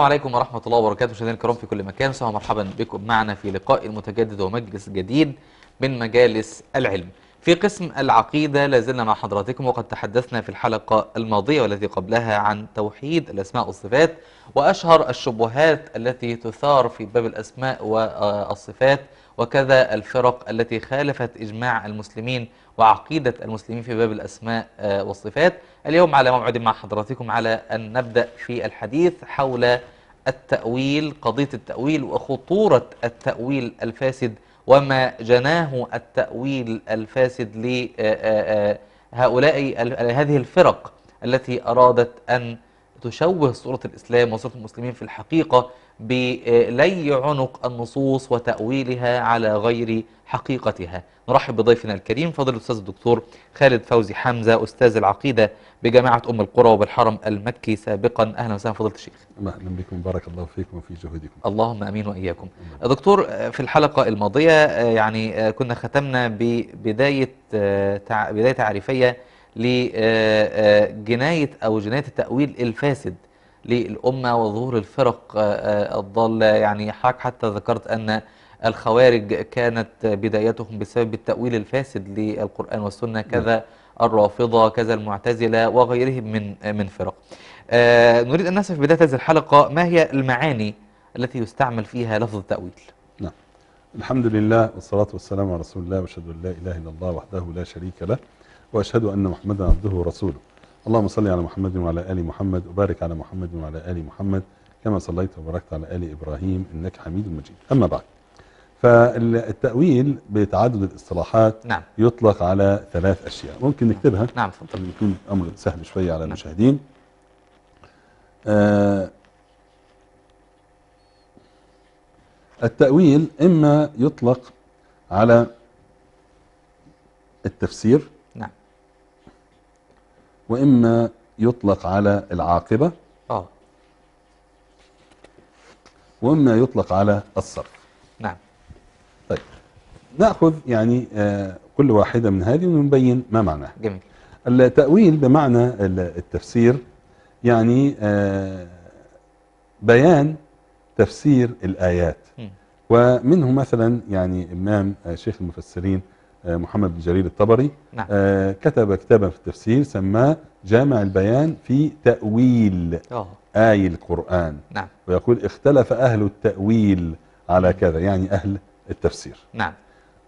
السلام عليكم ورحمة الله وبركاته مشاهدينا الكرام في كل مكان سوا مرحبا بكم معنا في لقاء متجدد ومجلس جديد من مجالس العلم في قسم العقيدة لازلنا مع حضراتكم وقد تحدثنا في الحلقة الماضية والتي قبلها عن توحيد الأسماء والصفات وأشهر الشبهات التي تثار في باب الأسماء والصفات وكذا الفرق التي خالفت إجماع المسلمين وعقيدة المسلمين في باب الأسماء آه، والصفات اليوم على موعد مع حضراتكم على أن نبدأ في الحديث حول التأويل قضية التأويل وخطورة التأويل الفاسد وما جناه التأويل الفاسد لهؤلاء آه، آه، هذه الفرق التي أرادت أن تشوه صورة الإسلام وصورة المسلمين في الحقيقة بلي آه، عنق النصوص وتأويلها على غير حقيقتها نرحب بضيفنا الكريم فضل الأستاذ الدكتور خالد فوزي حمزة أستاذ العقيدة بجامعة أم القرى وبالحرم المكي سابقا أهلا وسهلا فضيلة الشيخ أهلا بكم بارك الله فيكم وفي جهودكم اللهم أمين وإياكم دكتور آه، في الحلقة الماضية آه، يعني كنا ختمنا ببداية بداية تعريفية لجناية أو جناية التأويل الفاسد للأمة وظهور الفرق آه، آه، الضالة يعني حاك حتى ذكرت أن الخوارج كانت بدايتهم بسبب التأويل الفاسد للقرآن والسنة نعم. كذا الرافضة كذا المعتزلة وغيرهم من آه، من فرق نريد أن نسف بداية هذه الحلقة ما هي المعاني التي يستعمل فيها لفظ التأويل نعم الحمد لله والصلاة والسلام على رسول الله وأشهد أن لا إله إلا الله وحده لا شريك له وأشهد أن محمدا عبده ورسوله اللهم صل على محمد وعلى ال محمد وبارك على محمد وعلى ال محمد كما صليت وباركت على ال ابراهيم انك حميد مجيد اما بعد فالتأويل بتعدد الاصطلاحات نعم. يطلق على ثلاث أشياء ممكن نكتبها نعم تفضل يكون أمر سهل شوية على نعم. المشاهدين آه التأويل إما يطلق على التفسير وإما يطلق على العاقبة آه. وإما يطلق على الصرف نعم طيب نأخذ يعني آه كل واحدة من هذه ونبين ما معناها جميل التأويل بمعنى التفسير يعني آه بيان تفسير الآيات م. ومنه مثلا يعني إمام آه، شيخ المفسرين آه، محمد بن جرير الطبري نعم. آه، كتب كتابا في التفسير سماه جامع البيان في تأويل أوه. آي القرآن نعم. ويقول اختلف أهل التأويل على كذا يعني أهل التفسير نعم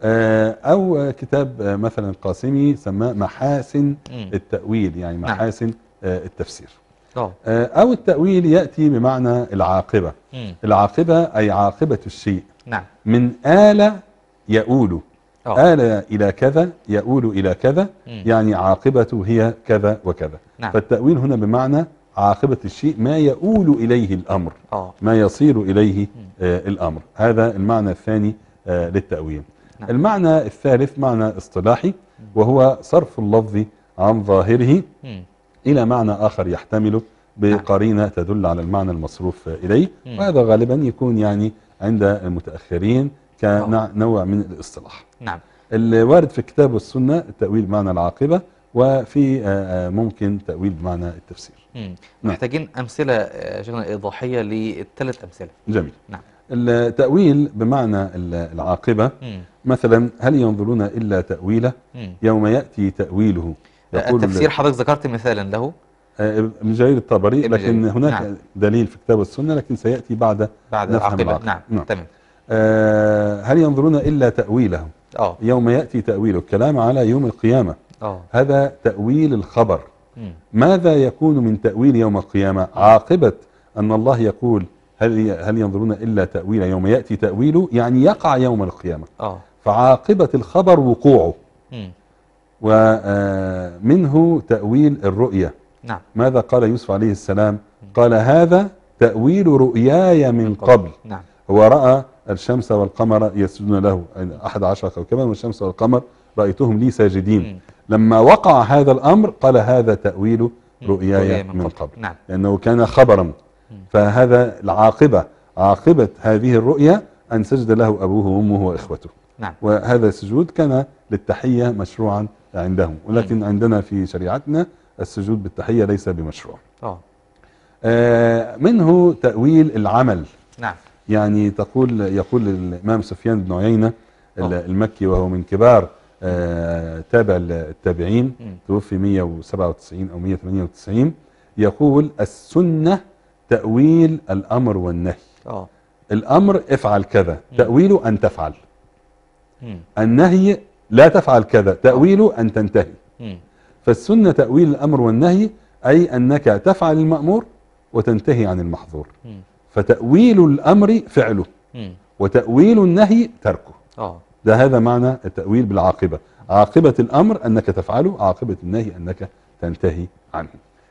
آه، أو كتاب مثلا القاسمي سماه محاسن التأويل يعني نعم. محاسن نعم. التفسير أوه. أو التأويل يأتي بمعنى العاقبة م. العاقبة أي عاقبة الشيء نعم. من آلة يؤول آه. آل إلى كذا يؤول إلى كذا مم. يعني عاقبته هي كذا وكذا نعم. فالتأويل هنا بمعنى عاقبة الشيء ما يؤول إليه الأمر آه. ما يصير إليه آه الأمر هذا المعنى الثاني آه للتأويل نعم. المعنى الثالث معنى اصطلاحي وهو صرف اللفظ عن ظاهره مم. إلى معنى آخر يحتمله بقرينة نعم. تدل على المعنى المصروف إليه مم. وهذا غالبا يكون يعني عند المتأخرين كنوع من الاصطلاح نعم الوارد في الكتاب والسنة التأويل بمعنى العاقبة وفي آه، آه، ممكن تأويل بمعنى التفسير نعم. محتاجين أمثلة شغلة آه، إيضاحية للثلاث أمثلة جميل نعم التأويل بمعنى العاقبة مم. مثلا هل ينظرون إلا تأويله مم. يوم يأتي تأويله يقول التفسير حضرتك ذكرت مثالا له ابن جرير الطبري لكن هناك نعم. دليل في كتاب السنة لكن سيأتي بعد بعد العاقبة نعم. نعم تمام آه، هل ينظرون إلا تأويله أوه. يوم يأتي تأويله الكلام على يوم القيامة أوه. هذا تأويل الخبر م. ماذا يكون من تأويل يوم القيامة عاقبة أن الله يقول هل هل ينظرون إلا تأويله يوم يأتي تأويله يعني يقع يوم القيامة أوه. فعاقبة الخبر وقوعه ومنه آه، تأويل الرؤية نعم. ماذا قال يوسف عليه السلام قال هذا تأويل رؤياي من قبل نعم. ورأى الشمس والقمر يسجدون له أحد عشر كوكبا والشمس والقمر رأيتهم لي ساجدين لما وقع هذا الأمر قال هذا تأويل رؤياي من قبل نعم. لأنه كان خبرا فهذا العاقبة عاقبة هذه الرؤيا أن سجد له أبوه وأمه وإخوته نعم. وهذا السجود كان للتحية مشروعا عندهم ولكن عندنا في شريعتنا السجود بالتحية ليس بمشروع آه، منه تأويل العمل نعم يعني تقول يقول الإمام سفيان بن عيينة آه. المكي وهو من كبار آه، تابع التابعين توفي 197 أو 198 يقول السنة تأويل الأمر والنهي أوه. الأمر افعل كذا تأويله أن تفعل النهي لا تفعل كذا تأويله آه. أن تنتهي فالسنة تأويل الأمر والنهي أي أنك تفعل المأمور وتنتهي عن المحظور فتأويل الأمر فعله وتأويل النهي تركه آه. ده هذا معنى التأويل بالعاقبة عاقبة الأمر أنك تفعله عاقبة النهي أنك تنتهي عنه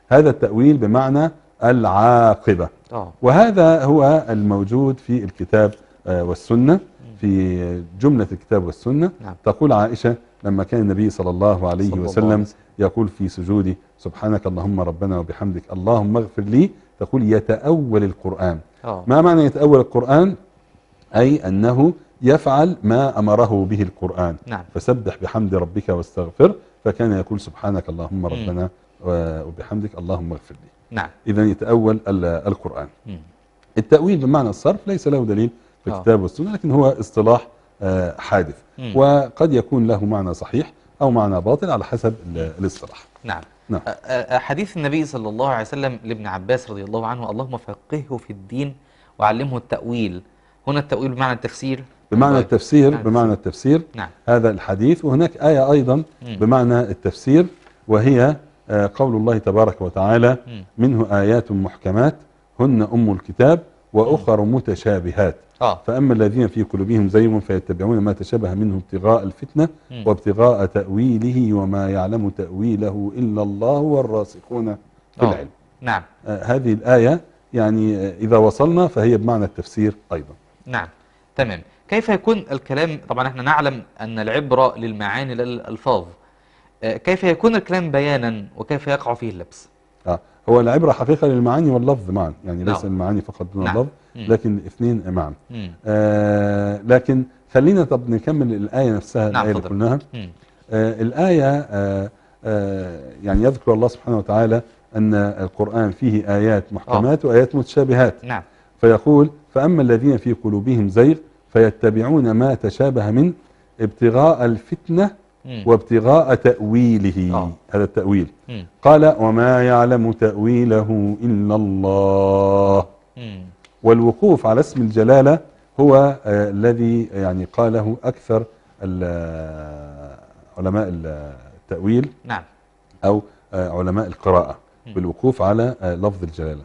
هذا التأويل بمعنى العاقبة آه. وهذا هو الموجود في الكتاب آه، والسنة في جملة الكتاب والسنة نعم. تقول عائشة لما كان النبي صلى الله عليه صلى الله عليه وسلم. يقول في سجوده سبحانك اللهم ربنا وبحمدك اللهم اغفر لي تقول يتأول القرآن آه. ما معنى يتأول القرآن أي أنه يفعل ما أمره به القرآن نعم. فسبح بحمد ربك واستغفر فكان يقول سبحانك اللهم ربنا وبحمدك اللهم اغفر لي نعم. إذا يتأول القرآن مم. التأويل بمعنى الصرف ليس له دليل في آه. الكتاب والسنة لكن هو اصطلاح آه، حادث مم. وقد يكون له معنى صحيح أو معنى باطل على حسب الاصطلاح نعم نعم. حديث النبي صلى الله عليه وسلم لابن عباس رضي الله عنه اللهم فقهه في الدين وعلمه التأويل هنا التأويل بمعنى التفسير بمعنى طيب. التفسير بمعنى, نعم. بمعنى التفسير نعم. هذا الحديث وهناك آية أيضا بمعنى التفسير وهي آه، قول الله تبارك وتعالى منه آيات محكمات هن أم الكتاب وأخر متشابهات آه. فأما الذين في قلوبهم زيغ فيتبعون ما تشابه منه ابتغاء الفتنة وابتغاء تأويله وما يعلم تأويله إلا الله والراسخون في آه. العلم نعم آه هذه الآية يعني إذا وصلنا فهي بمعنى التفسير أيضا نعم تمام كيف يكون الكلام طبعا احنا نعلم أن العبرة للمعاني للألفاظ آه، كيف يكون الكلام بيانا وكيف يقع فيه اللبس آه. هو العبرة حقيقة للمعاني واللفظ معا يعني ليس نعم. المعاني فقط دون نعم. اللفظ لكن الاثنين معا آه لكن خلينا طب نكمل الآية نفسها نعم الآية اللي قلناها آه الآية آه آه يعني يذكر الله سبحانه وتعالى أن القرآن فيه آيات آه. محكمات وآيات متشابهات نعم. فيقول فأما الذين في قلوبهم زيغ فيتبعون ما تشابه من ابتغاء الفتنة وابتغاء تأويله آه. هذا التأويل مم. قال وما يعلم تأويله إلا الله مم. والوقوف على اسم الجلالة هو آه الذي يعني قاله أكثر آه، علماء التأويل نعم. أو آه علماء القراءة مم. بالوقوف على آه، لفظ الجلالة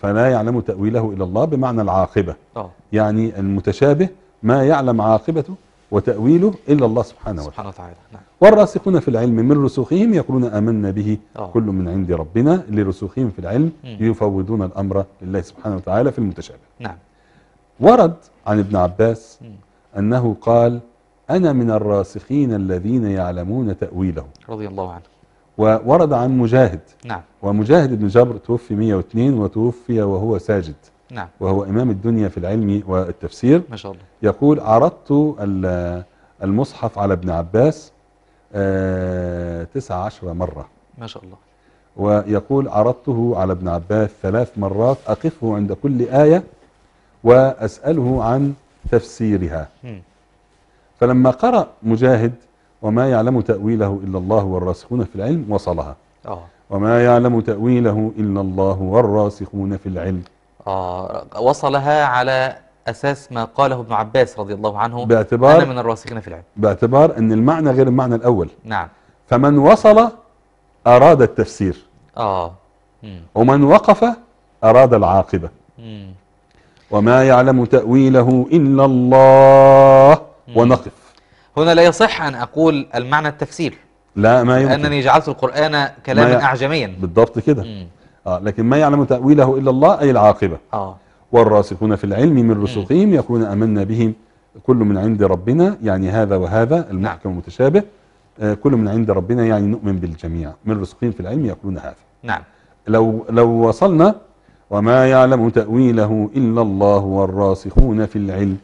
فلا يعلم تأويله إلا الله بمعنى العاقبة أوه. يعني المتشابه ما يعلم عاقبته وتأويله إلا الله سبحانه وتعالى سبحانه وتعالى نعم. والراسخون في العلم من رسوخهم يقولون آمنا به أوه. كل من عند ربنا لرسوخهم في العلم مم. يفوضون الأمر لله سبحانه وتعالى في المتشابه نعم. ورد عن ابن عباس مم. أنه قال أنا من الراسخين الذين يعلمون تأويله رضي الله عنه وورد عن مجاهد نعم. ومجاهد بن جبر توفي 102 وتوفي وهو ساجد نعم. وهو إمام الدنيا في العلم والتفسير ما شاء الله. يقول عرضت المصحف على ابن عباس آه، تسع عشر مرة ما شاء الله ويقول عرضته على ابن عباس ثلاث مرات أقفه عند كل آية وأسأله عن تفسيرها م. فلما قرأ مجاهد وما يعلم تأويله إلا الله والراسخون في العلم وصلها أوه. وما يعلم تأويله إلا الله والراسخون في العلم آه وصلها على أساس ما قاله ابن عباس رضي الله عنه باعتبار أنا من الراسخين في العلم باعتبار أن المعنى غير المعنى الأول نعم فمن وصل أراد التفسير آه مم. ومن وقف أراد العاقبة مم. وما يعلم تأويله إلا الله مم. ونقف هنا لا يصح أن أقول المعنى التفسير لا ما يمكن أنني جعلت القرآن كلاما أعجميا بالضبط كده آه لكن ما يعلم تأويله إلا الله أي العاقبة آه. والراسخون في العلم من رسوخهم يقولون أمنا بهم كل من عند ربنا يعني هذا وهذا المحكم المتشابه آه، كل من عند ربنا يعني نؤمن بالجميع من رسوخهم في العلم يقولون هذا نعم لو, لو وصلنا وما يعلم تأويله إلا الله والراسخون في العلم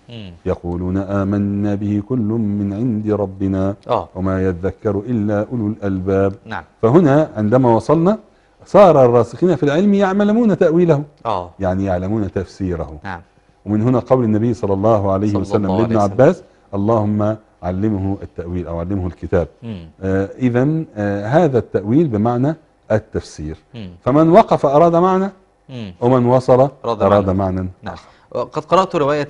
يقولون آمنا به كل من عند ربنا آه. وما يذكر إلا أولو الألباب نعم. فهنا عندما وصلنا صار الراسخين في العلم يعلمون تأويله آه. يعني يعلمون تفسيره نعم. ومن هنا قول النبي صلى الله عليه صلى وسلم الله لابن عليه عباس اللهم علمه التأويل أو علمه الكتاب آه إذا آه هذا التأويل بمعنى التفسير مم. فمن وقف أراد معنى مم. ومن وصل أراد, أراد معنى نعم. قد قرأت رواية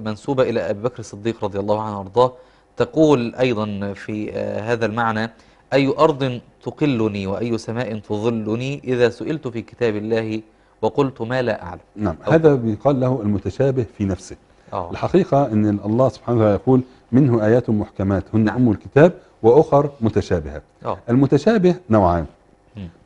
منسوبة إلى أبي بكر الصديق رضي الله عنه وارضاه تقول أيضا في آه، هذا المعنى أي أرض تقلني وأي سماء تظلني إذا سئلت في كتاب الله وقلت ما لا أعلم نعم هذا بيقال له المتشابه في نفسه أوه. الحقيقة أن الله سبحانه وتعالى يقول منه آيات محكمات هن نعم. أم الكتاب وأخر متشابهات أوه. المتشابه نوعان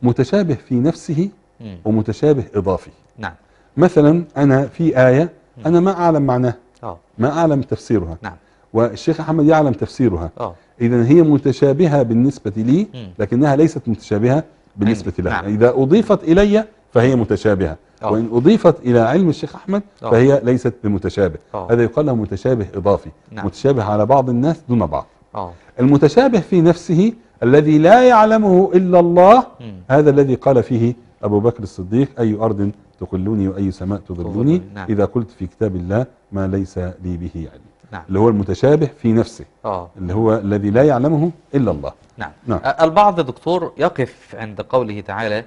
متشابه في نفسه مم. ومتشابه إضافي نعم مثلا أنا في آية أنا ما أعلم معناها آه. ما أعلم تفسيرها نعم والشيخ أحمد يعلم تفسيرها أوه. إذا هي متشابهة بالنسبة لي لكنها ليست متشابهة بالنسبة لها نعم. يعني إذا أضيفت إلي فهي متشابهة أوه. وإن أضيفت إلى علم الشيخ أحمد أوه. فهي ليست بمتشابه أوه. هذا يقال له متشابه إضافي نعم. متشابه على بعض الناس دون بعض أوه. المتشابه في نفسه الذي لا يعلمه إلا الله هذا الذي قال فيه أبو بكر الصديق أي أرض تقلني وأي سماء تظلني نعم. إذا قلت في كتاب الله ما ليس لي به علم نعم. اللي هو المتشابه في نفسه آه. اللي هو الذي لا يعلمه إلا الله نعم. نعم. البعض دكتور يقف عند قوله تعالى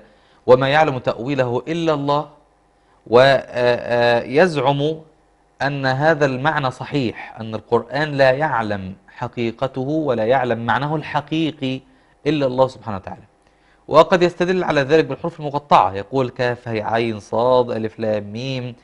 وما يعلم تأويله إلا الله ويزعم أن هذا المعنى صحيح أن القرآن لا يعلم حقيقته ولا يعلم معناه الحقيقي إلا الله سبحانه وتعالى وقد يستدل على ذلك بالحروف المقطعة يقول كاف هي عين صاد ألف لام ميم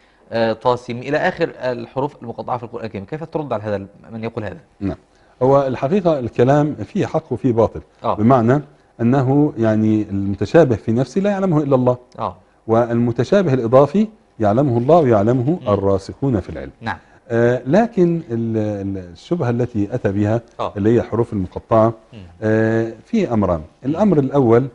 طاسم إلى آخر الحروف المقطعة في القرآن الكريم كيف ترد على هذا من يقول هذا نعم هو الحقيقة الكلام فيه حق وفيه باطل آه. بمعنى أنه يعني المتشابه في نفسه لا يعلمه إلا الله آه. والمتشابه الإضافي يعلمه الله ويعلمه م. الراسخون في العلم نعم آه لكن الشبهة التي أتى بها أوه. اللي هي حروف المقطعة آه في أمران الأمر الأول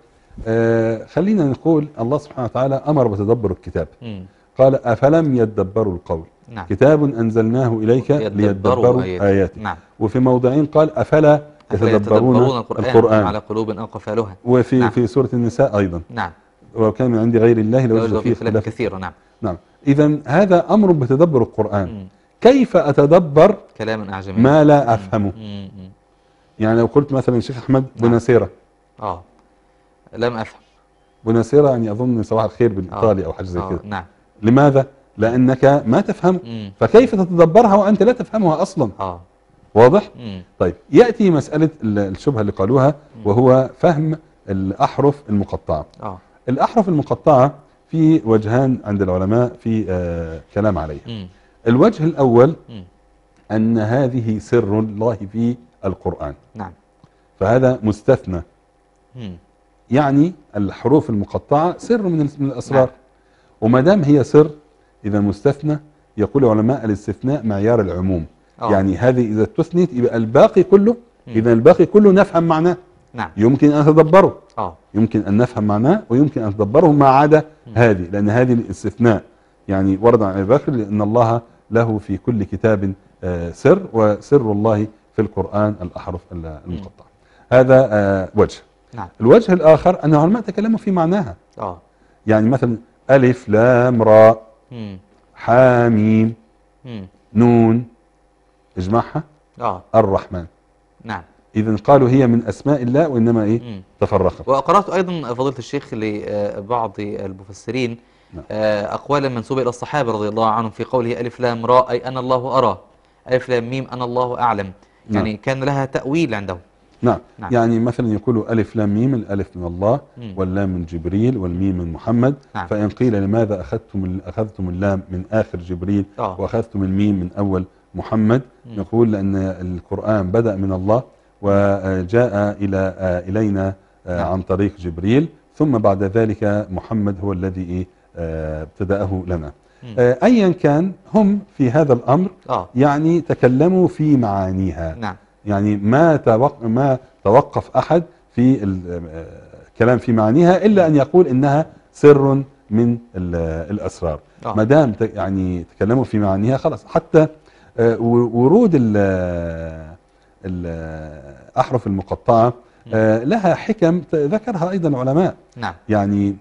آه خلينا نقول الله سبحانه وتعالى أمر بتدبر الكتاب م. قال أفلم يدبروا القول نعم. كتاب أنزلناه إليك ليدبروا آياته نعم. وفي موضعين قال أفلا يتدبرون القرآن, القرآن على قلوب أقفالها وفي نعم. في سورة النساء أيضا نعم وكان من عند غير الله لوجد فيه خلاف كثير نعم نعم إذا هذا أمر بتدبر القرآن مم. كيف أتدبر كلام أعجمي ما لا أفهمه مم. مم. يعني لو قلت مثلا شيخ أحمد نعم. بنسيرة آه لم أفهم بنسيرة يعني أظن صباح الخير بالإيطالي آه. أو حاجة زي آه. كده نعم لماذا؟ لأنك ما تفهمه فكيف تتدبرها وأنت لا تفهمها أصلا آه. واضح؟ مم. طيب يأتي مسألة الشبهة اللي قالوها وهو فهم الأحرف المقطعة آه. الأحرف المقطعة في وجهان عند العلماء في آه كلام عليها مم. الوجه الأول مم. أن هذه سر الله في القرآن نعم فهذا مستثنى مم. يعني الحروف المقطعة سر من الأسرار نعم. وما دام هي سر إذا مستثنى يقول العلماء الاستثناء معيار العموم أوه. يعني هذه إذا استثنيت يبقى الباقي كله إذا الباقي كله نفهم معناه نعم. يمكن أن نتدبره آه. يمكن أن نفهم معناه ويمكن أن نتدبره ما عدا هذه لأن هذه الاستثناء يعني ورد عن أبي بكر لأن الله له في كل كتاب آه، سر وسر الله في القرآن الأحرف المقطعة هذا آه، وجه نعم. الوجه الآخر أن العلماء تكلموا في معناها أوه. يعني مثلا ألف لام راء حاميم نون اجمعها آه. الرحمن نعم إذا قالوا هي من أسماء الله وإنما إيه تفرقت وقرأت أيضا فضيلة الشيخ لبعض المفسرين نعم. آه، أقوالا منسوبة إلى الصحابة رضي الله عنهم في قوله ألف لام راء أي أنا الله أرى ألف لام ميم أنا الله أعلم نعم. يعني نعم. كان لها تأويل عندهم نعم. نعم يعني مثلا يقولوا ألف لام ميم الألف من الله مم. واللام من جبريل والميم من محمد نعم. فإن قيل لماذا أخذتم أخذتم اللام من آخر جبريل أوه. وأخذتم الميم من أول محمد مم. نقول لأن القرآن بدأ من الله وجاء إلى إلينا آه، نعم. عن طريق جبريل ثم بعد ذلك محمد هو الذي آه، ابتدأه لنا آه، أيا كان هم في هذا الأمر أوه. يعني تكلموا في معانيها نعم يعني ما ما توقف أحد في الكلام آه، في معانيها إلا أن يقول إنها سر من آه، الأسرار آه. ما دام يعني تكلموا في معانيها خلاص حتى ورود الأحرف المقطعة لها حكم ذكرها أيضا علماء نعم. يعني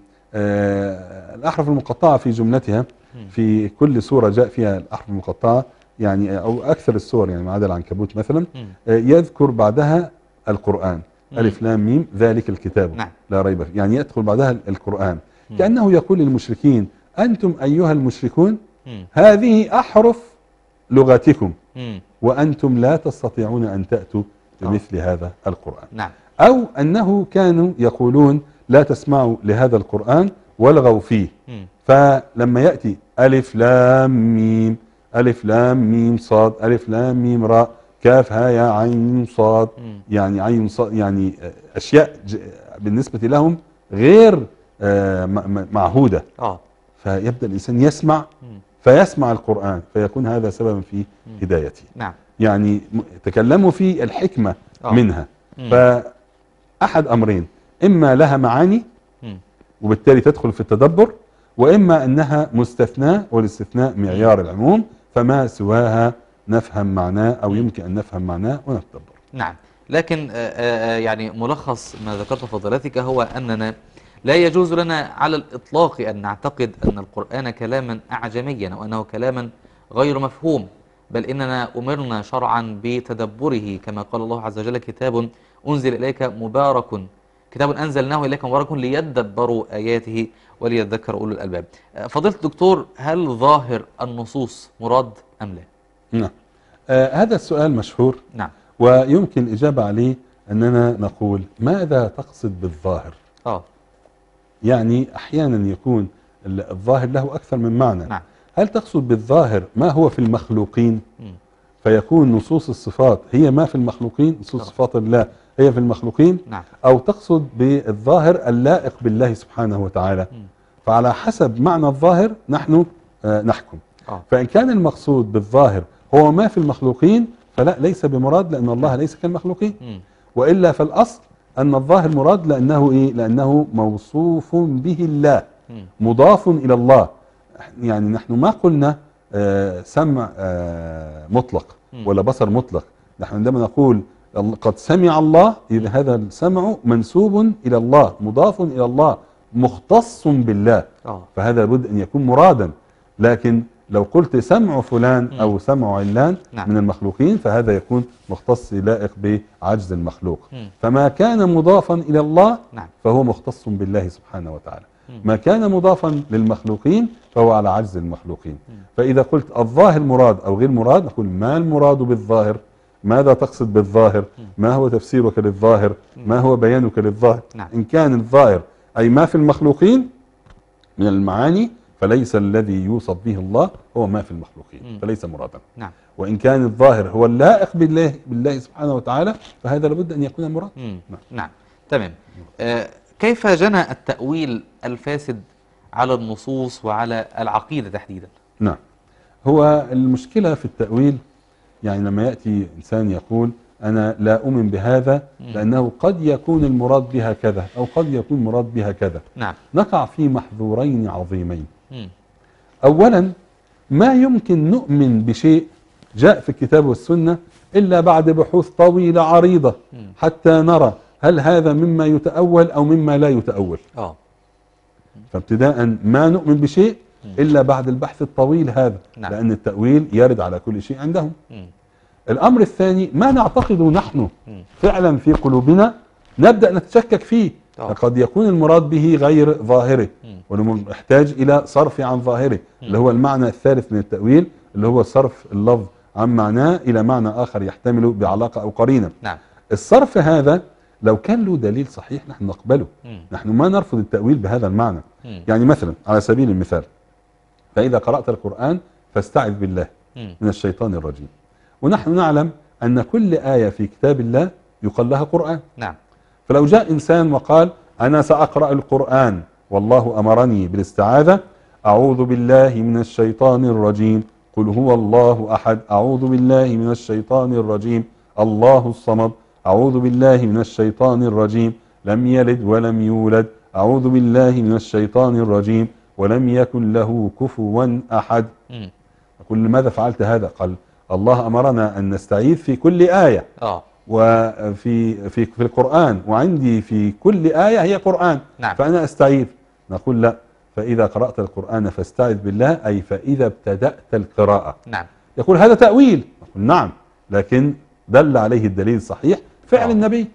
الأحرف المقطعة في جملتها في كل سورة جاء فيها الأحرف المقطعة يعني أو أكثر السور يعني ما عدا العنكبوت مثلا آه، يذكر بعدها القرآن ألف لام ميم ذلك الكتاب نعم. لا ريب فيه يعني يدخل بعدها القرآن كأنه يقول للمشركين أنتم أيها المشركون هذه أحرف لغتكم وأنتم لا تستطيعون أن تأتوا آه. بمثل هذا القرآن نعم. أو أنه كانوا يقولون لا تسمعوا لهذا القرآن والغوا فيه فلما يأتي ألف لام ميم ألف لام ميم صاد ألف لام ميم راء كاف ها يا عين صاد يعني عين صاد يعني أشياء بالنسبة لهم غير آه، معهودة آه. فيبدأ الإنسان يسمع فيسمع القرآن فيكون هذا سببا في هدايته نعم. يعني تكلموا في الحكمة آه. منها فأحد أمرين إما لها معاني وبالتالي تدخل في التدبر وإما أنها مستثناء والاستثناء معيار العموم فما سواها نفهم معناه أو يمكن أن نفهم معناه ونتدبر نعم لكن آه، آه، آه، يعني ملخص ما ذكرته فضلاتك هو أننا لا يجوز لنا على الإطلاق أن نعتقد أن القرآن كلاما أعجميا أو أنه كلاما غير مفهوم بل إننا أمرنا شرعا بتدبره كما قال الله عز وجل كتاب أنزل إليك مبارك كتاب أنزلناه إليك مبارك ليدبروا آياته وليذكر أولو الألباب آه، فضيلة الدكتور هل ظاهر النصوص مراد أم لا؟ نعم آه هذا السؤال مشهور نعم ويمكن الإجابة عليه أننا نقول ماذا تقصد بالظاهر؟ آه يعني أحيانا يكون الظاهر له أكثر من معنى نعم. هل تقصد بالظاهر ما هو في المخلوقين؟ م. فيكون نصوص الصفات هي ما في المخلوقين نصوص نعم. صفات الله هي في المخلوقين نعم. أو تقصد بالظاهر اللائق بالله سبحانه وتعالى م. فعلى حسب معنى الظاهر نحن آه، نحكم آه. فإن كان المقصود بالظاهر هو ما في المخلوقين فلا ليس بمراد لأن الله ليس كالمخلوقين م. وإلا فالأصل أن الظاهر مراد لأنه إيه؟ لأنه موصوف به الله مضاف إلى الله يعني نحن ما قلنا آه سمع آه مطلق ولا بصر مطلق نحن عندما نقول قد سمع الله إذا هذا السمع منسوب إلى الله مضاف إلى الله مختص بالله آه. فهذا بد أن يكون مرادا لكن لو قلت سمع فلان أو سمع علان نعم. من المخلوقين فهذا يكون مختص لائق بعجز المخلوق م. فما كان مضافا إلى الله نعم. فهو مختص بالله سبحانه وتعالى م. ما كان مضافا للمخلوقين فهو على عجز المخلوقين م. فإذا قلت الظاهر مراد أو غير مراد نقول ما المراد بالظاهر ماذا تقصد بالظاهر ما هو تفسيرك للظاهر ما هو بيانك للظاهر نعم. إن كان الظاهر أي ما في المخلوقين من المعاني فليس الذي يوصف به الله هو ما في المخلوقين فليس مرادا نعم. وإن كان الظاهر هو اللائق بالله, بالله سبحانه وتعالى فهذا لابد أن يكون مراد نعم. نعم. تمام آه، كيف جنى التأويل الفاسد على النصوص وعلى العقيدة تحديدا نعم هو المشكلة في التأويل يعني لما يأتي إنسان يقول أنا لا أؤمن بهذا لأنه قد يكون المراد بها كذا أو قد يكون المراد بها كذا نعم. نقع في محظورين عظيمين أولا ما يمكن نؤمن بشيء جاء في الكتاب والسنة إلا بعد بحوث طويلة عريضة حتى نرى هل هذا مما يتأول أو مما لا يتأول آه. فابتداء ما نؤمن بشيء إلا بعد البحث الطويل هذا نعم. لأن التأويل يرد على كل شيء عندهم الأمر الثاني ما نعتقد نحن فعلا في قلوبنا نبدأ نتشكك فيه طبعا. فقد يكون المراد به غير ظاهره ونحتاج إلى صرف عن ظاهره اللي هو المعنى الثالث من التأويل اللي هو صرف اللفظ عن معناه إلى معنى آخر يحتمل بعلاقة أو قرينة نعم. الصرف هذا لو كان له دليل صحيح نحن نقبله م. نحن ما نرفض التأويل بهذا المعنى م. يعني مثلا على سبيل المثال فإذا قرأت القرآن فاستعذ بالله من الشيطان الرجيم ونحن نعلم أن كل آية في كتاب الله يقال لها قرآن نعم فلو جاء إنسان وقال أنا سأقرأ القرآن والله أمرني بالاستعاذة أعوذ بالله من الشيطان الرجيم قل هو الله أحد أعوذ بالله من الشيطان الرجيم الله الصمد أعوذ بالله من الشيطان الرجيم لم يلد ولم يولد أعوذ بالله من الشيطان الرجيم ولم يكن له كفوا أحد أقول لماذا فعلت هذا قال الله أمرنا أن نستعيذ في كل آية آه. وفي في في القرآن وعندي في كل آية هي قرآن نعم. فأنا أستعيذ نقول لا فإذا قرأت القرآن فاستعذ بالله أي فإذا ابتدأت القراءة نعم. يقول هذا تأويل نقول نعم لكن دل عليه الدليل الصحيح فعل آه. النبي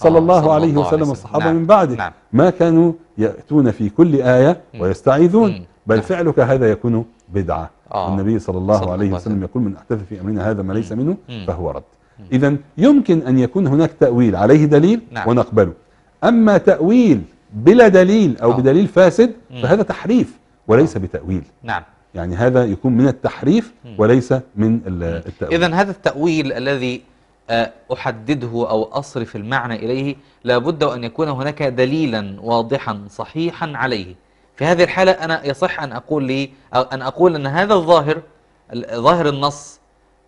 صلى آه، الله عليه وسلم والصحابة نعم من بعده نعم ما كانوا يأتون في كل آية ويستعيذون بل نعم فعلك هذا يكون بدعة آه النبي صلى الله عليه وسلم يقول من احتفل في أمرنا هذا ما ليس منه فهو رد إذا يمكن أن يكون هناك تأويل عليه دليل نعم ونقبله أما تأويل بلا دليل أو آه بدليل فاسد فهذا تحريف وليس آه بتأويل نعم يعني هذا يكون من التحريف وليس من التأويل إذا هذا التأويل الذي أحدده أو أصرف المعنى إليه لابد أن يكون هناك دليلا واضحا صحيحا عليه في هذه الحالة أنا يصح أن أقول لي أن أقول أن هذا الظاهر ظاهر النص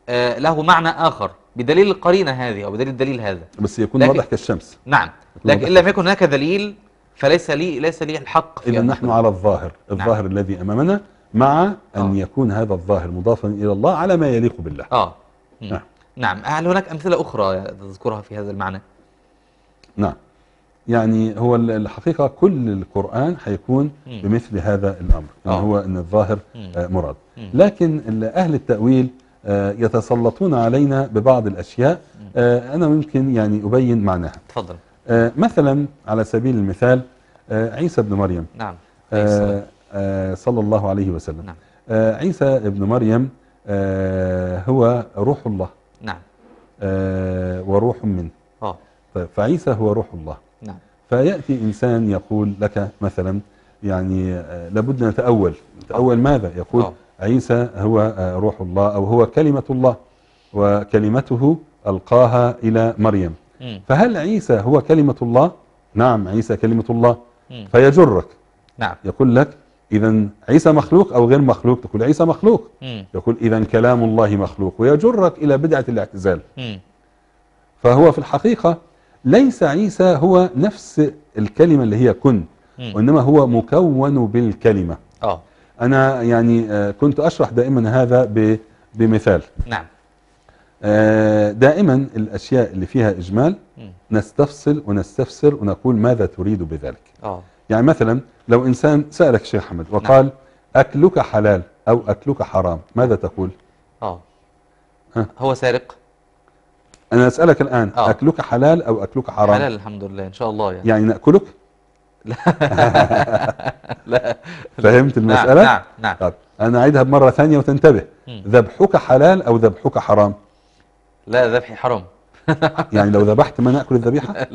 آه، له معنى آخر بدليل القرينة هذه أو بدليل الدليل هذا بس يكون واضح كالشمس نعم لكن إن لم يكن هناك دليل فليس لي ليس لي الحق في إذا نحن على الظاهر نعم. الظاهر نعم. الذي أمامنا مع أن آه. يكون هذا الظاهر مضافا إلى الله على ما يليق بالله آه. نعم نعم هل هناك أمثلة أخرى تذكرها في هذا المعنى؟ نعم يعني هو الحقيقة كل القرآن حيكون بمثل هذا الأمر يعني آه. هو أن الظاهر آه، مراد لكن أهل التأويل آه، يتسلطون علينا ببعض الأشياء أنا ممكن يعني أبين معناها تفضل مثلا على سبيل المثال عيسى بن مريم نعم صلى الله عليه وسلم نعم. عيسى ابن مريم هو روح الله نعم آه وروح منه آه. طيب فعيسى هو روح الله نعم فيأتي إنسان يقول لك مثلا يعني آه لابد نتأول نتأول ماذا يقول آه. عيسى هو آه روح الله أو هو كلمة الله وكلمته ألقاها إلى مريم م. فهل عيسى هو كلمة الله نعم عيسى كلمة الله م. فيجرك نعم يقول لك إذا عيسى مخلوق أو غير مخلوق تقول عيسى مخلوق يقول إذا كلام الله مخلوق ويجرك إلى بدعة الاعتزال فهو في الحقيقة ليس عيسى هو نفس الكلمة اللي هي كن وإنما هو مكون بالكلمة آه. أنا يعني آه، كنت أشرح دائما هذا بمثال نعم آه، دائما الأشياء اللي فيها إجمال نستفصل ونستفسر ونقول ماذا تريد بذلك آه. يعني مثلا لو إنسان سألك شيخ حمد نعم. وقال نعم. أكلك حلال أو أكلك حرام ماذا تقول آه. هو سارق أنا أسألك الآن أوه. أكلك حلال أو أكلك حرام حلال الحمد لله إن شاء الله يعني يعني نأكلك لا لا فهمت نعم، المسألة نعم نعم طب أنا أعيدها بمرة ثانية وتنتبه ذبحك حلال أو ذبحك حرام لا ذبحي حرام يعني لو ذبحت ما ناكل الذبيحه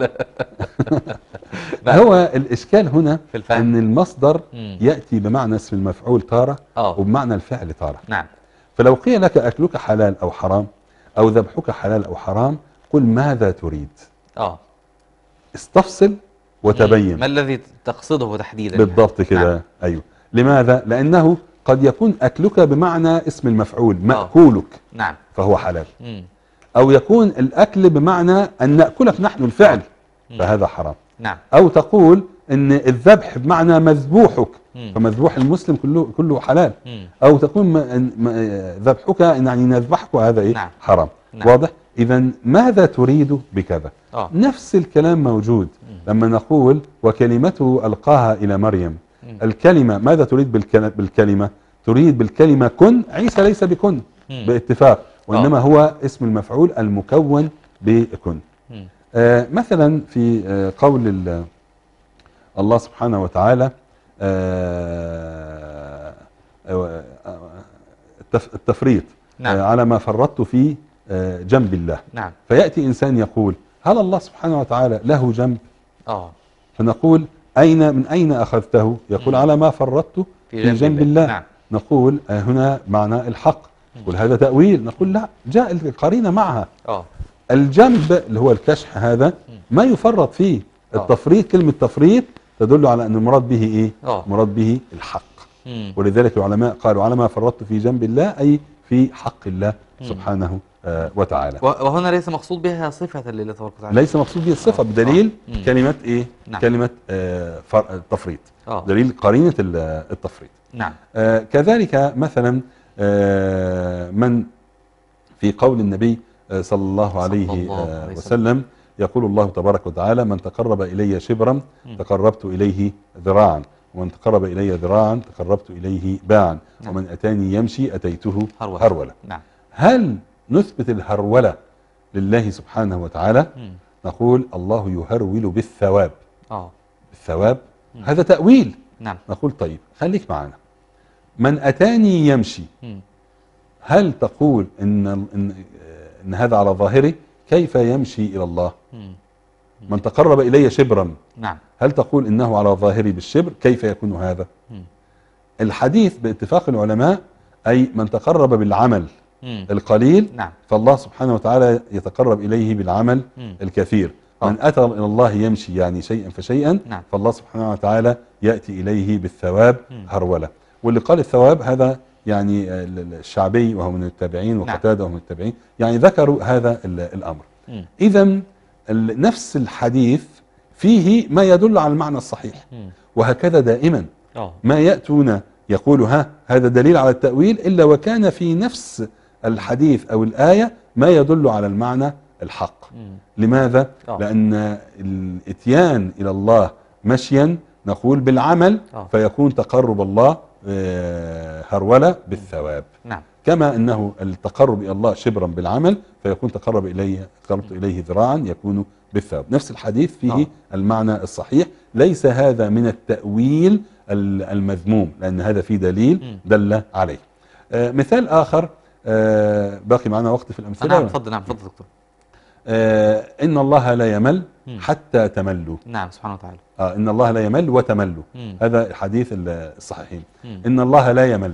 لا هو الاشكال هنا في الفهم. ان المصدر مم. ياتي بمعنى اسم المفعول تاره آه. وبمعنى الفعل تاره نعم فلو قيل لك اكلك حلال او حرام او ذبحك حلال او حرام قل ماذا تريد اه استفصل وتبين مم. ما الذي تقصده تحديدا يعني؟ بالضبط كده نعم. ايوه لماذا لانه قد يكون اكلك بمعنى اسم المفعول آه. ماكولك نعم فهو حلال مم. أو يكون الأكل بمعنى أن نأكله نحن الفعل فهذا حرام نعم. أو تقول أن الذبح بمعنى مذبوحك فمذبوح المسلم كله كله حلال أو تقول ذبحك يعني نذبحك وهذا إيه؟ نعم. حرام نعم. واضح؟ إذا ماذا تريد بكذا؟ أوه. نفس الكلام موجود لما نقول وكلمته ألقاها إلى مريم الكلمة ماذا تريد بالكلمة؟ تريد بالكلمة كن عيسى ليس بكن باتفاق وإنما آه. هو اسم المفعول المكون بكن آه مثلا في آه قول الله سبحانه وتعالى آه, آه، التفريط آه، نعم. على ما فرطت في جنب الله نعم. فيأتي إنسان يقول هل الله سبحانه وتعالى له جنب آه. فنقول أين من أين أخذته يقول مم. على ما فرطت في, في جنب, جنب الله نعم. نقول هنا معنى الحق يقول هذا تأويل نقول لا جاء القرينة معها آه. الجنب اللي هو الكشح هذا ما يفرط فيه آه. التفريط كلمة تفريط تدل على أن المراد به إيه آه. مراد به الحق مم. ولذلك العلماء قالوا على ما فرطت في جنب الله أي في حق الله مم. سبحانه آه، وتعالى وهنا ليس مقصود بها صفة لله تبارك وتعالى ليس مقصود بها الصفة آه. بدليل أوه. كلمة إيه نعم. كلمة التفريط دليل قرينة التفريط نعم كذلك مثلا آه، من في قول النبي آه، صلى الله عليه صلى الله آه، وسلم يقول الله تبارك وتعالى من تقرب إلي شبرا تقربت إليه ذراعا ومن تقرب إلي ذراعا تقربت إليه باعا نعم. ومن أتاني يمشي أتيته هرولة, هرولة. نعم. هل نثبت الهرولة لله سبحانه وتعالى نقول الله يهرول بالثواب بالثواب هذا تأويل نعم. نقول طيب خليك معنا من أتاني يمشي هل تقول إن, إن, هذا على ظاهره كيف يمشي إلى الله من تقرب إلي شبرا نعم. هل تقول إنه على ظاهري بالشبر كيف يكون هذا الحديث باتفاق العلماء أي من تقرب بالعمل القليل نعم. فالله سبحانه وتعالى يتقرب إليه بالعمل الكثير من أتى إلى الله يمشي يعني شيئا فشيئا نعم. فالله سبحانه وتعالى يأتي إليه بالثواب هرولة واللي قال الثواب هذا يعني الشعبي وهو من التابعين نعم. وقتاده وهو من التابعين يعني ذكروا هذا الأمر إذا نفس الحديث فيه ما يدل على المعنى الصحيح وهكذا دائما ما يأتون يقول ها هذا دليل على التأويل إلا وكان في نفس الحديث أو الآية ما يدل على المعنى الحق لماذا؟ لأن الاتيان إلى الله مشيا نقول بالعمل فيكون تقرب الله آه، هرولة بالثواب نعم. كما أنه التقرب إلى الله شبرا بالعمل فيكون تقرب إليه تقربت إليه ذراعا يكون بالثواب نفس الحديث فيه نعم. المعنى الصحيح ليس هذا من التأويل المذموم لأن هذا فيه دليل دل عليه آه، مثال آخر آه، باقي معنا وقت في الأمثلة نعم تفضل نعم تفضل دكتور آه، إن الله لا يمل حتى تملوا نعم سبحانه وتعالى آه إن الله لا يمل وتملوا هذا حديث الصحيحين إن الله لا يمل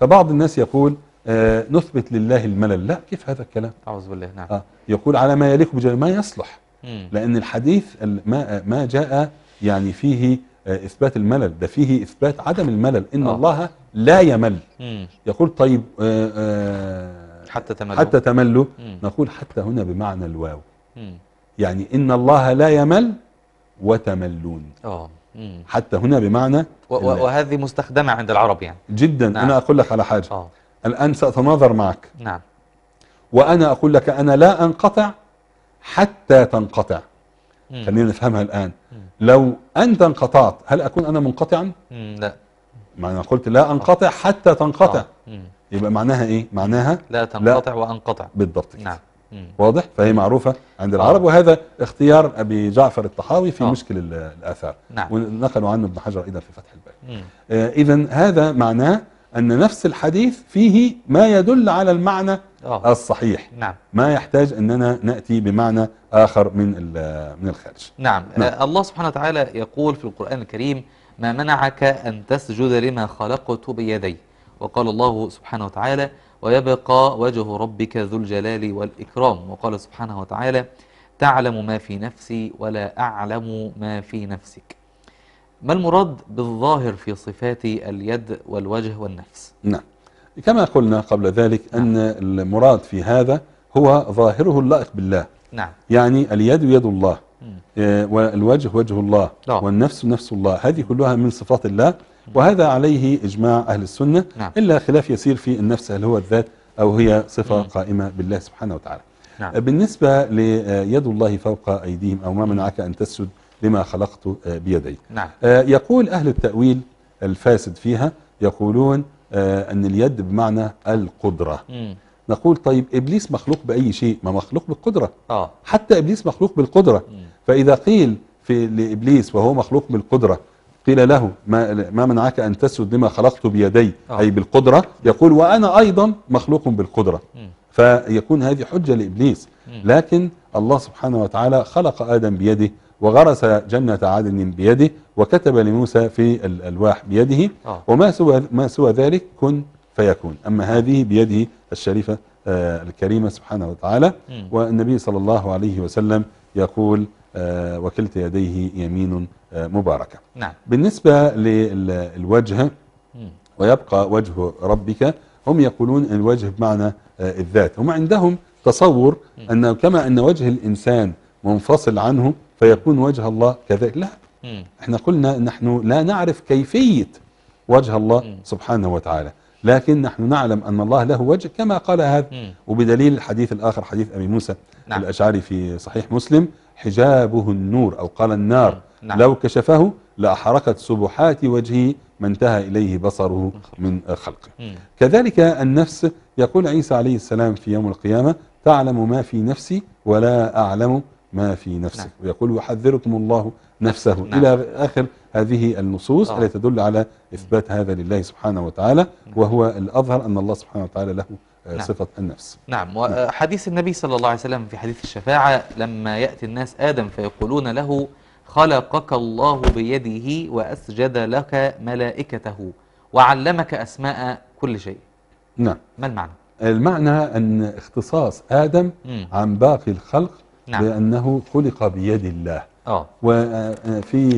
فبعض الناس يقول آه نثبت لله الملل لا كيف هذا الكلام أعوذ بالله نعم آه يقول على ما يليق بجلال ما يصلح مم. لأن الحديث ما ما جاء يعني فيه آه، إثبات الملل ده فيه إثبات عدم الملل إن أوه. الله لا يمل مم. يقول طيب آه آه حتى تملوا حتى تملوا نقول حتى هنا بمعنى الواو مم. يعني إن الله لا يمل وتملون آه. حتى هنا بمعنى وهذه مستخدمة عند العرب يعني جدا نعم. أنا أقول لك على حاجة أوه. الآن سأتناظر معك نعم وأنا أقول لك أنا لا أنقطع حتى تنقطع مم. خلينا نفهمها الآن مم. لو أنت انقطعت هل أكون أنا منقطعا؟ مم. لا ما أنا قلت لا أنقطع حتى تنقطع آه. يبقى معناها ايه معناها لا تنقطع لا وانقطع بالضبط كده نعم. واضح فهي معروفة عند آه. العرب وهذا اختيار أبي جعفر الطحاوي في أوه. مشكل الآثار نعم. ونقلوا عنه ابن حجر أيضا في فتح الباري آه، إذا هذا معناه أن نفس الحديث فيه ما يدل على المعنى أوه. الصحيح نعم. ما يحتاج أننا نأتي بمعنى آخر من من الخارج نعم, آه، نعم. الله سبحانه وتعالى يقول في القرآن الكريم ما منعك أن تسجد لما خلقت بيدي وقال الله سبحانه وتعالى ويبقى وجه ربك ذو الجلال والإكرام وقال سبحانه وتعالى تعلم ما في نفسي ولا أعلم ما في نفسك ما المراد بالظاهر في صفات اليد والوجه والنفس نعم كما قلنا قبل ذلك نعم. أن المراد في هذا هو ظاهره اللائق بالله نعم يعني اليد يد الله آه، والوجه وجه الله لا. آه. والنفس نفس الله هذه كلها من صفات الله وهذا عليه إجماع أهل السنة نعم. إلا خلاف يسير في النفس هل هو الذات أو هي صفة نعم. قائمة بالله سبحانه وتعالى نعم. آه، بالنسبة ليد الله فوق أيديهم أو ما منعك أن تسجد لما خلقت آه، بيدي نعم. آه، يقول أهل التأويل الفاسد فيها يقولون أن اليد بمعنى القدرة مم. نقول طيب إبليس مخلوق بأي شيء ما مخلوق بالقدرة آه. حتى إبليس مخلوق بالقدرة مم. فإذا قيل في لإبليس وهو مخلوق بالقدرة قيل له ما, ما منعك أن تسجد لما خلقت بيدي آه. أي بالقدرة يقول وأنا أيضا مخلوق بالقدرة فيكون هذه حجة لإبليس لكن الله سبحانه وتعالى خلق آدم بيده وغرس جنة عدن بيده وكتب لموسى في الألواح بيده آه. وما سوى, ما سوى ذلك كن فيكون أما هذه بيده الشريفة آه، الكريمة سبحانه وتعالى والنبي صلى الله عليه وسلم يقول آه، وكلتا يديه يمين آه، مباركة نعم. بالنسبة للوجه ويبقى وجه ربك هم يقولون الوجه بمعنى آه، الذات هم عندهم تصور أن كما أن وجه الإنسان منفصل عنه فيكون وجه الله كذلك لا احنا قلنا نحن لا نعرف كيفية وجه الله سبحانه وتعالى لكن نحن نعلم أن الله له وجه كما قال هذا وبدليل الحديث الآخر حديث أبي موسى نعم. الأشعري في صحيح مسلم حجابه النور أو قال النار نعم. لو كشفه لأحرقت سبحات وجهه ما انتهى إليه بصره من خلقه مم. كذلك النفس يقول عيسى عليه السلام في يوم القيامة تعلم ما في نفسي ولا أعلم ما في نفسك نعم. ويقول يحذركم الله نفسه نعم. إلى آخر هذه النصوص آه. التي تدل على إثبات هذا لله سبحانه وتعالى وهو الأظهر أن الله سبحانه وتعالى له آه، نعم. صفة النفس نعم وحديث النبي صلى الله عليه وسلم في حديث الشفاعة لما يأتي الناس آدم فيقولون له خلقك الله بيده وأسجد لك ملائكته وعلمك أسماء كل شيء نعم ما المعنى؟ المعنى أن اختصاص آدم م. عن باقي الخلق نعم. بأنه خلق بيد الله أوه. وفي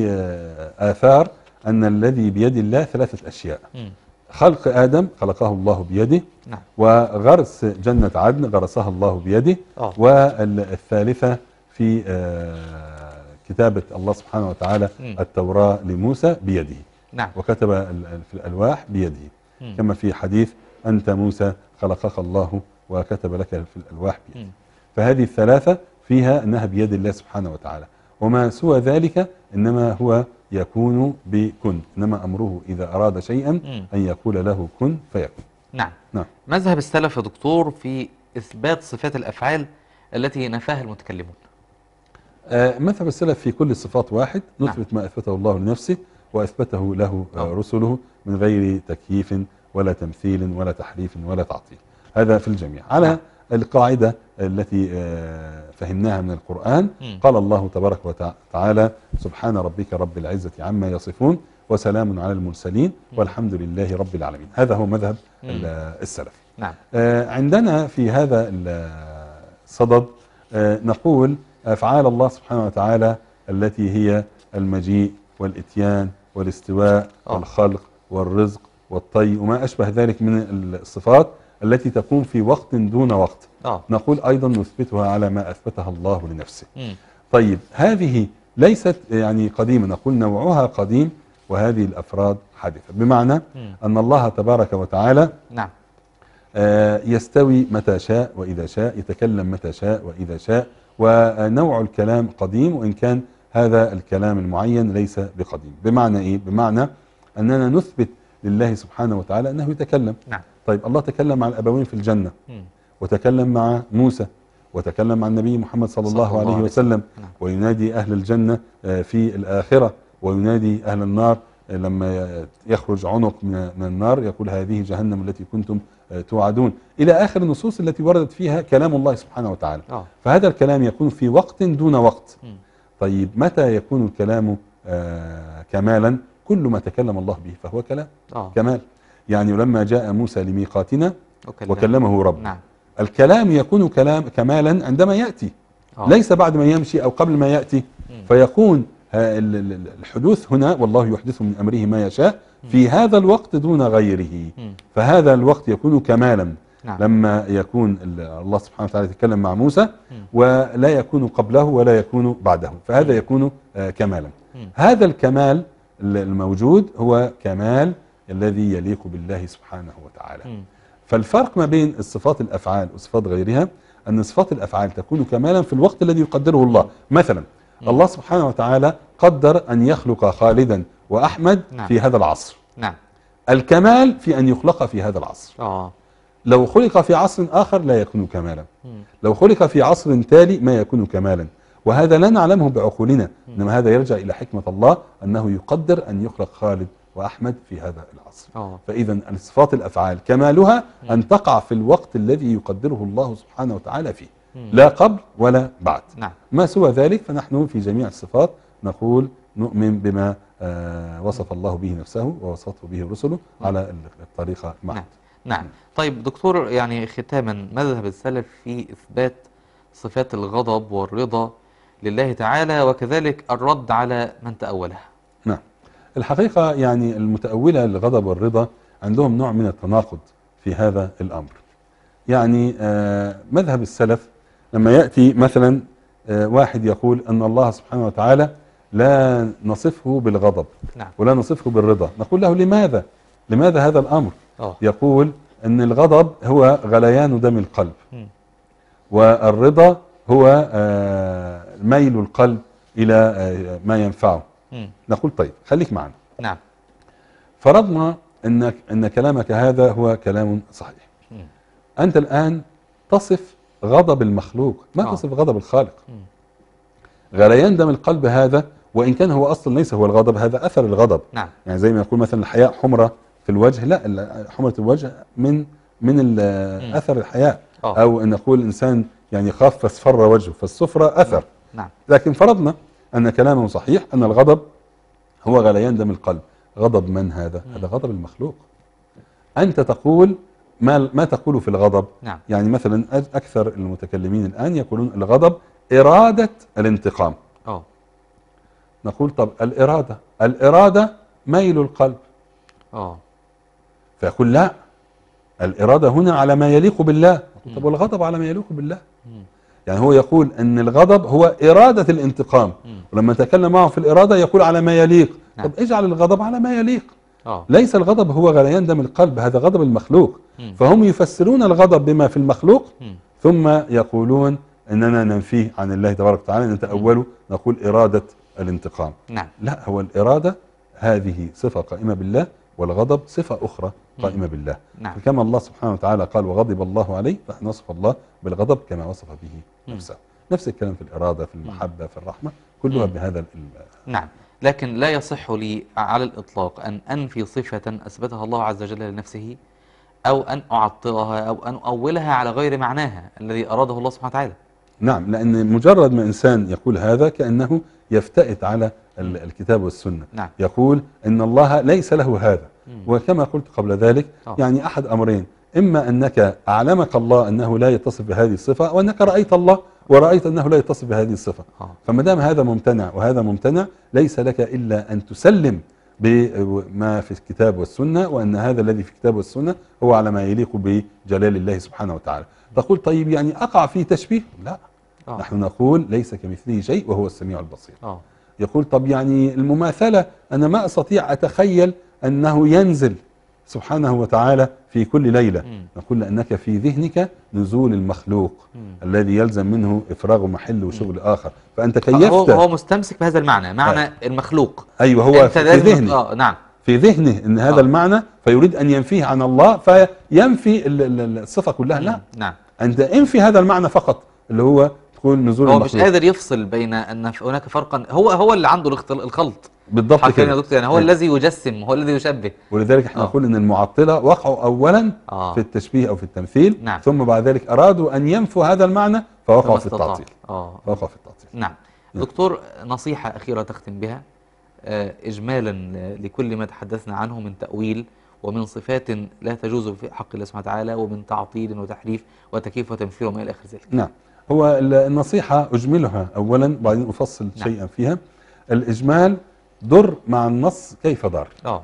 آثار أن الذي بيد الله ثلاثة أشياء م. خلق آدم خلقه الله بيده نعم. وغرس جنة عدن غرسها الله بيده آه. والثالثة في آه، كتابة الله سبحانه وتعالى م. التوراة لموسى بيده نعم. وكتب في الألواح بيده م. كما في حديث أنت موسى خلقك الله وكتب لك في الألواح بيده م. فهذه الثلاثة فيها أنها بيد الله سبحانه وتعالى وما سوى ذلك إنما هو يكون بكن إنما أمره إذا أراد شيئا أن يقول له كن فيكون نعم, نعم. مذهب السلف يا دكتور في إثبات صفات الأفعال التي نفاها المتكلمون آه مذهب السلف في كل الصفات واحد نعم. نثبت نعم. ما أثبته الله لنفسه وأثبته له آه رسله من غير تكييف ولا تمثيل ولا تحريف ولا تعطيل هذا في الجميع على نعم. القاعدة التي آه فهمناها من القرآن م. قال الله تبارك وتعالى سبحان ربك رب العزة عما يصفون وسلام على المرسلين والحمد لله رب العالمين هذا هو مذهب السلف نعم. آه، عندنا في هذا الصدد آه، نقول أفعال الله سبحانه وتعالى التي هي المجيء والإتيان والاستواء والخلق والرزق والطي وما أشبه ذلك من الصفات التي تكون في وقت دون وقت آه. نقول أيضا نثبتها على ما أثبتها الله لنفسه مم. طيب هذه ليست يعني قديمة نقول نوعها قديم وهذه الأفراد حادثة بمعنى مم. أن الله تبارك وتعالى نعم آه يستوي متى شاء وإذا شاء يتكلم متى شاء وإذا شاء ونوع الكلام قديم وإن كان هذا الكلام المعين ليس بقديم بمعنى إيه؟ بمعنى أننا نثبت لله سبحانه وتعالى أنه يتكلم نعم طيب الله تكلم مع الأبوين في الجنة وتكلم مع موسى وتكلم مع النبي محمد صلى الله, صلى الله عليه وسلم نعم. وينادي أهل الجنة آه، في الآخرة وينادي أهل النار آه، لما يخرج عنق من النار يقول هذه جهنم التي كنتم آه، توعدون إلى آخر النصوص التي وردت فيها كلام الله سبحانه وتعالى آه. فهذا الكلام يكون في وقت دون وقت م. طيب متى يكون الكلام آه كمالا كل ما تكلم الله به فهو كلام آه. كمال يعني لما جاء موسى لميقاتنا وكلمه, وكلمه رب نعم. الكلام يكون كلام كمالا عندما يأتي أوه. ليس بعد ما يمشي أو قبل ما يأتي مم. فيكون الحدوث هنا والله يحدث من أمره ما يشاء في هذا الوقت دون غيره مم. فهذا الوقت يكون كمالا نعم. لما يكون الله سبحانه وتعالى يتكلم مع موسى ولا يكون قبله ولا يكون بعده فهذا يكون آه، كمالا هذا الكمال الموجود هو كمال الذي يليق بالله سبحانه وتعالى م. فالفرق ما بين الصفات الأفعال وصفات غيرها أن صفات الأفعال تكون كمالا في الوقت الذي يقدره الله مثلا م. الله سبحانه وتعالى قدر أن يخلق خالدا وأحمد نعم. في هذا العصر نعم. الكمال في أن يخلق في هذا العصر آه. لو خلق في عصر آخر لا يكون كمالا م. لو خلق في عصر تالي ما يكون كمالا وهذا لا نعلمه بعقولنا إنما هذا يرجع إلى حكمة الله أنه يقدر أن يخلق خالد وأحمد في هذا العصر آه. فإذا صفات الأفعال كمالها أن تقع في الوقت الذي يقدره الله سبحانه وتعالى فيه لا قبل ولا بعد نعم. ما سوى ذلك فنحن في جميع الصفات نقول نؤمن بما آه، وصف الله به نفسه ووصفته به رسله على الطريقة مع نعم. نعم طيب دكتور يعني ختاما مذهب السلف في إثبات صفات الغضب والرضا لله تعالى وكذلك الرد على من تأولها الحقيقة يعني المتأولة للغضب والرضا عندهم نوع من التناقض في هذا الأمر يعني آه، مذهب السلف لما يأتي مثلا آه، واحد يقول أن الله سبحانه وتعالى لا نصفه بالغضب نعم. ولا نصفه بالرضا نقول له لماذا لماذا هذا الأمر آه. يقول أن الغضب هو غليان دم القلب والرضا هو ميل القلب إلى ما ينفعه نقول طيب خليك معنا نعم فرضنا أن, أن كلامك هذا هو كلام صحيح م. أنت الآن تصف غضب المخلوق ما آه. تصف غضب الخالق غلا يندم القلب هذا وإن كان هو أصلا ليس هو الغضب هذا أثر الغضب نعم. يعني زي ما يقول مثلا الحياء حمرة في الوجه لا حمرة الوجه من من أثر الحياء آه. أو أن نقول الإنسان يعني خاف فاصفر وجهه فالصفرة أثر نعم. نعم. لكن فرضنا أن كلامه صحيح أن الغضب هو غليان دم القلب غضب من هذا؟ هذا غضب المخلوق أنت تقول ما ما تقول في الغضب نعم. يعني مثلا أكثر المتكلمين الآن يقولون الغضب إرادة الانتقام أوه. نقول طب الإرادة الإرادة ميل القلب فيقول لا الإرادة هنا على ما يليق بالله طب والغضب على ما يليق بالله مم. يعني هو يقول أن الغضب هو إرادة الانتقام مم. ولما نتكلم معه في الإرادة يقول على ما يليق نعم. طب اجعل الغضب على ما يليق أوه. ليس الغضب هو غليان دم القلب هذا غضب المخلوق مم. فهم يفسرون الغضب بما في المخلوق مم. ثم يقولون أننا ننفيه عن الله تبارك وتعالى نتأوله نقول إرادة الانتقام نعم. لا هو الإرادة هذه صفة قائمة بالله والغضب صفة أخرى قائمة بالله نعم. كما الله سبحانه وتعالى قال وغضب الله عليه فنصف الله بالغضب كما وصف به نفسه نفس الكلام في الإرادة في المحبة في الرحمة كلها بهذا نعم لكن لا يصح لي على الإطلاق أن أنفي صفة أثبتها الله عز وجل لنفسه أو أن أعطلها أو أن أولها على غير معناها الذي أراده الله سبحانه وتعالى نعم لأن مجرد ما إنسان يقول هذا كأنه يفتئت على الكتاب والسنة نعم. يقول إن الله ليس له هذا مم. وكما قلت قبل ذلك طبعا. يعني أحد أمرين إما أنك أعلمك الله أنه لا يتصف بهذه الصفة وأنك رأيت الله ورأيت أنه لا يتصف بهذه الصفة آه. فما دام هذا ممتنع وهذا ممتنع ليس لك إلا أن تسلم بما في الكتاب والسنة وأن هذا الذي في الكتاب والسنة هو على ما يليق بجلال الله سبحانه وتعالى تقول طيب يعني أقع في تشبيه لا آه. نحن نقول ليس كمثله شيء وهو السميع البصير آه. يقول طب يعني المماثلة أنا ما أستطيع أتخيل أنه ينزل سبحانه وتعالى في كل ليلة نقول أنك في ذهنك نزول المخلوق مم. الذي يلزم منه إفراغ محل وشغل مم. آخر فأنت كيفت هو, هو مستمسك بهذا المعنى معنى آه. المخلوق أيوه هو في ذهنه آه نعم في ذهنه ان هذا آه. المعنى فيريد ان ينفيه عن الله فينفي الصفه كلها لا نعم انت انفي هذا المعنى فقط اللي هو تكون نزول هو المخلوق. مش قادر يفصل بين ان هناك فرقا هو هو اللي عنده الخلط بالضبط كده يا دكتور يعني هو يعني الذي يجسم هو الذي يشبه ولذلك احنا آه. نقول ان المعطله وقعوا اولا أوه. في التشبيه او في التمثيل نعم. ثم بعد ذلك ارادوا ان ينفوا هذا المعنى فوقعوا في التعطيل اه فوقعوا في التعطيل نعم, نعم. دكتور نصيحه اخيره تختم بها آه، اجمالا لكل ما تحدثنا عنه من تاويل ومن صفات لا تجوز في حق الله سبحانه وتعالى ومن تعطيل وتحريف وتكييف وتمثيل وما الى اخر ذلك نعم هو النصيحه اجملها اولا وبعدين افصل نعم. شيئا فيها الاجمال در مع النص كيف دار اه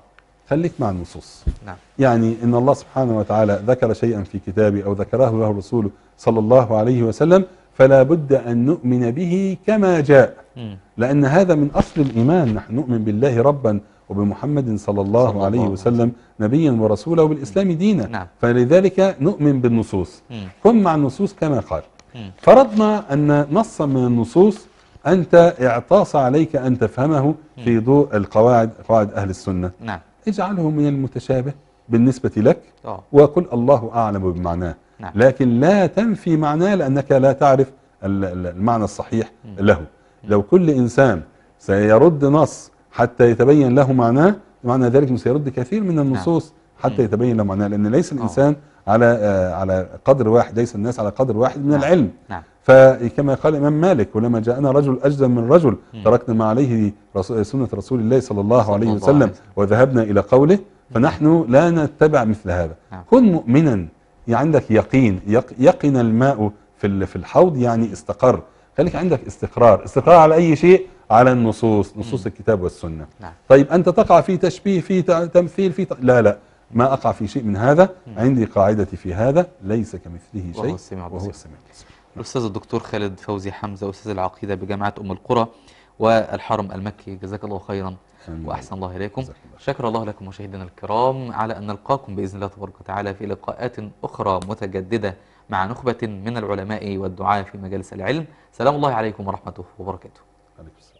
خليك مع النصوص نعم. يعني إن الله سبحانه وتعالى ذكر شيئا في كتابه أو ذكره له الرسول صلى الله عليه وسلم فلا بد أن نؤمن به كما جاء م. لأن هذا من أصل الإيمان نحن نؤمن بالله ربا وبمحمد صلى الله صلى عليه الله. وسلم نبيا ورسولا وبالإسلام دينا نعم. فلذلك نؤمن بالنصوص كن مع النصوص كما قال م. فرضنا أن نصا من النصوص أنت اعتاص عليك أن تفهمه في ضوء القواعد قواعد أهل السنة نعم. اجعله من المتشابه بالنسبة لك آه. وقل الله أعلم بمعناه نعم. لكن لا تنفي معناه لأنك لا تعرف المعنى الصحيح له لو كل إنسان سيرد نص حتى يتبين له معناه معنى ذلك سيرد كثير من نعم. النصوص نعم. حتى يتبين له معناه لأن ليس آه. الإنسان على آه، على قدر واحد ليس الناس على قدر واحد من نعم. العلم نعم. فكما قال الإمام مالك ولما جاءنا رجل أجزم من رجل تركنا ما عليه سنة رسول الله صلى الله عليه وسلم وذهبنا إلى قوله فنحن لا نتبع مثل هذا نعم. كن مؤمنا يعني عندك يقين يقن الماء في في الحوض يعني استقر خليك عندك استقرار استقرار على أي شيء على النصوص نصوص الكتاب والسنة نعم. طيب أنت تقع في تشبيه في تمثيل في لا لا ما أقع في شيء من هذا عندي قاعدتي في هذا ليس كمثله شيء وهو السميع الأستاذ الدكتور خالد فوزي حمزة أستاذ العقيدة بجامعة أم القرى والحرم المكي جزاك الله خيرا وأحسن الله إليكم شكر الله لكم مشاهدينا الكرام على أن نلقاكم بإذن الله تبارك وتعالى في لقاءات أخرى متجددة مع نخبة من العلماء والدعاه في مجالس العلم سلام الله عليكم ورحمته وبركاته عليكم السلام.